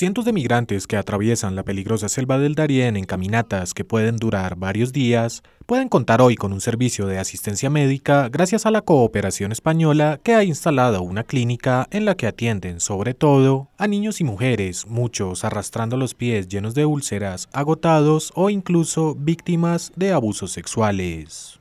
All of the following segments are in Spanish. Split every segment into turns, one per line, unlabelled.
Cientos de migrantes que atraviesan la peligrosa selva del Darién en caminatas que pueden durar varios días pueden contar hoy con un servicio de asistencia médica gracias a la cooperación española que ha instalado una clínica en la que atienden sobre todo a niños y mujeres, muchos arrastrando los pies llenos de úlceras, agotados o incluso víctimas de abusos sexuales.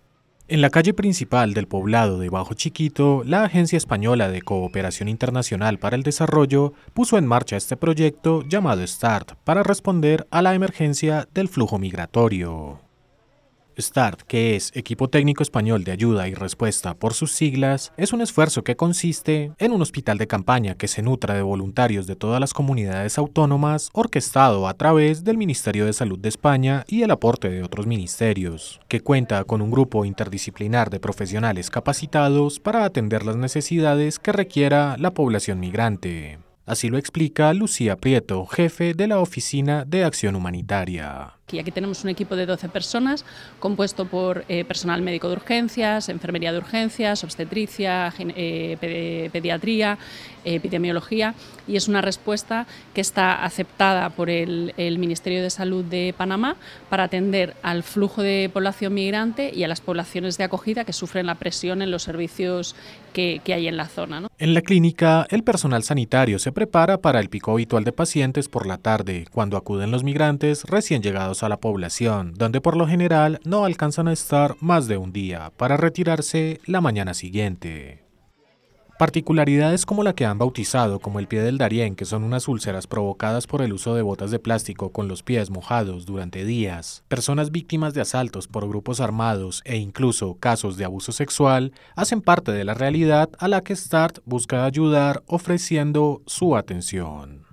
En la calle principal del poblado de Bajo Chiquito, la Agencia Española de Cooperación Internacional para el Desarrollo puso en marcha este proyecto llamado START para responder a la emergencia del flujo migratorio. START, que es Equipo Técnico Español de Ayuda y Respuesta por sus siglas, es un esfuerzo que consiste en un hospital de campaña que se nutra de voluntarios de todas las comunidades autónomas, orquestado a través del Ministerio de Salud de España y el aporte de otros ministerios, que cuenta con un grupo interdisciplinar de profesionales capacitados para atender las necesidades que requiera la población migrante. Así lo explica Lucía Prieto, jefe de la Oficina de Acción Humanitaria
aquí tenemos un equipo de 12 personas compuesto por eh, personal médico de urgencias, enfermería de urgencias, obstetricia, eh, pediatría, eh, epidemiología y es una respuesta que está aceptada por el, Ministerio de Salud de Panamá para atender al flujo de población migrante y a las poblaciones de acogida que sufren la presión en los servicios que, hay en la zona.
En la clínica, el personal sanitario se prepara para el pico habitual de pacientes por la tarde, cuando acuden los migrantes recién llegados a la población, donde por lo general no alcanzan a estar más de un día para retirarse la mañana siguiente. Particularidades como la que han bautizado como el pie del Darién, que son unas úlceras provocadas por el uso de botas de plástico con los pies mojados durante días, personas víctimas de asaltos por grupos armados e incluso casos de abuso sexual, hacen parte de la realidad a la que START busca ayudar ofreciendo su atención.